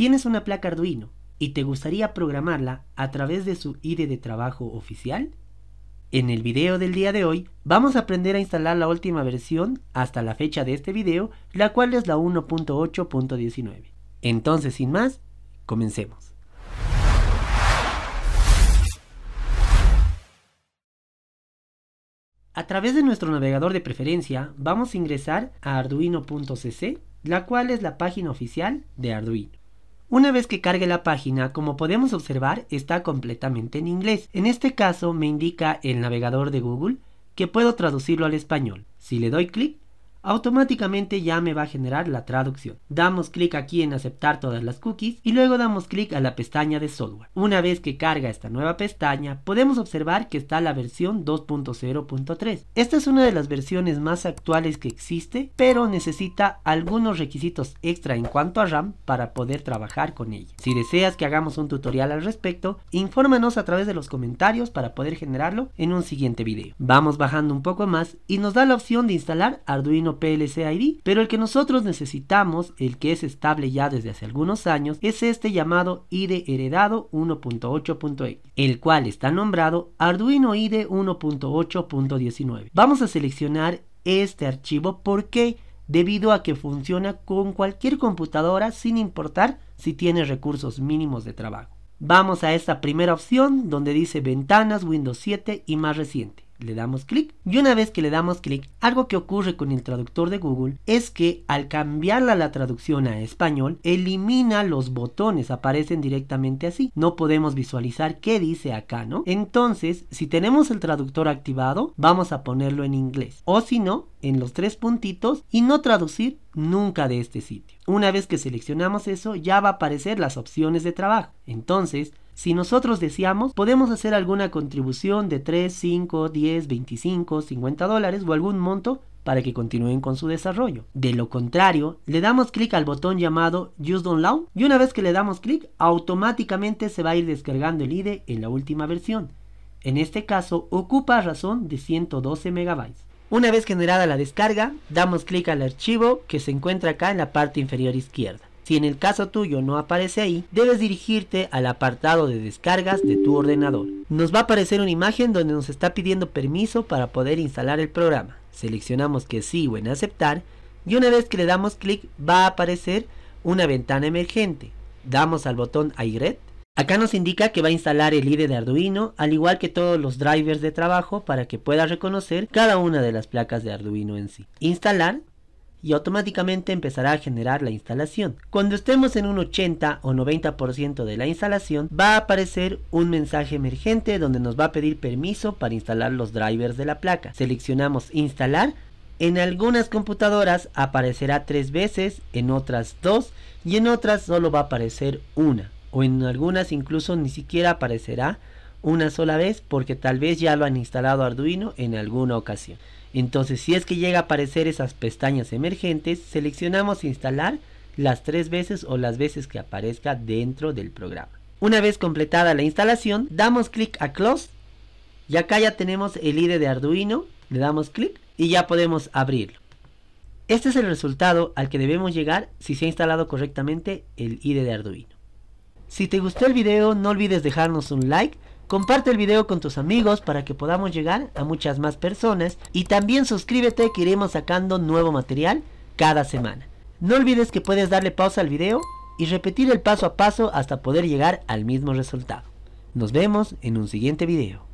Tienes una placa Arduino y te gustaría programarla a través de su IDE de trabajo oficial? En el video del día de hoy vamos a aprender a instalar la última versión hasta la fecha de este video, la cual es la 1.8.19. Entonces, sin más, comencemos. A través de nuestro navegador de preferencia vamos a ingresar a arduino.cc, la cual es la página oficial de Arduino. Una vez que cargue la página, como podemos observar, está completamente en inglés. En este caso me indica el navegador de Google que puedo traducirlo al español. Si le doy clic, automáticamente ya me va a generar la traducción. Damos clic aquí en aceptar todas las cookies y luego damos clic a la pestaña de software. Una vez que carga esta nueva pestaña, podemos observar que está la versión 2.0.3. Esta es una de las versiones más actuales que existe, pero necesita algunos requisitos extra en cuanto a RAM para poder trabajar con ella. Si deseas que hagamos un tutorial al respecto, infórmanos a través de los comentarios para poder generarlo en un siguiente video. Vamos bajando un poco más y nos da la opción de instalar Arduino PLC ID, pero el que nosotros necesitamos, el que es estable ya desde hace algunos años, es este llamado IDE heredado 1.8.x, e, el cual está nombrado Arduino IDE 1.8.19. Vamos a seleccionar este archivo porque debido a que funciona con cualquier computadora sin importar si tiene recursos mínimos de trabajo. Vamos a esta primera opción donde dice ventanas Windows 7 y más reciente le damos clic y una vez que le damos clic algo que ocurre con el traductor de Google es que al cambiarla la traducción a español elimina los botones aparecen directamente así no podemos visualizar qué dice acá no entonces si tenemos el traductor activado vamos a ponerlo en inglés o si no en los tres puntitos y no traducir nunca de este sitio una vez que seleccionamos eso ya va a aparecer las opciones de trabajo entonces si nosotros deseamos, podemos hacer alguna contribución de 3, 5, 10, 25, 50 dólares o algún monto para que continúen con su desarrollo. De lo contrario, le damos clic al botón llamado Use Download y una vez que le damos clic, automáticamente se va a ir descargando el IDE en la última versión. En este caso, ocupa razón de 112 MB. Una vez generada la descarga, damos clic al archivo que se encuentra acá en la parte inferior izquierda. Si en el caso tuyo no aparece ahí, debes dirigirte al apartado de descargas de tu ordenador. Nos va a aparecer una imagen donde nos está pidiendo permiso para poder instalar el programa. Seleccionamos que sí o en aceptar y una vez que le damos clic va a aparecer una ventana emergente. Damos al botón iRed. Acá nos indica que va a instalar el IDE de Arduino, al igual que todos los drivers de trabajo para que pueda reconocer cada una de las placas de Arduino en sí. Instalar y automáticamente empezará a generar la instalación. Cuando estemos en un 80 o 90% de la instalación, va a aparecer un mensaje emergente donde nos va a pedir permiso para instalar los drivers de la placa. Seleccionamos instalar en algunas computadoras aparecerá tres veces, en otras dos y en otras solo va a aparecer una. O en algunas incluso ni siquiera aparecerá una sola vez porque tal vez ya lo han instalado Arduino en alguna ocasión. Entonces, si es que llega a aparecer esas pestañas emergentes, seleccionamos instalar las tres veces o las veces que aparezca dentro del programa. Una vez completada la instalación, damos clic a Close y acá ya tenemos el IDE de Arduino, le damos clic y ya podemos abrirlo. Este es el resultado al que debemos llegar si se ha instalado correctamente el IDE de Arduino. Si te gustó el video no olvides dejarnos un like Comparte el video con tus amigos para que podamos llegar a muchas más personas y también suscríbete que iremos sacando nuevo material cada semana. No olvides que puedes darle pausa al video y repetir el paso a paso hasta poder llegar al mismo resultado. Nos vemos en un siguiente video.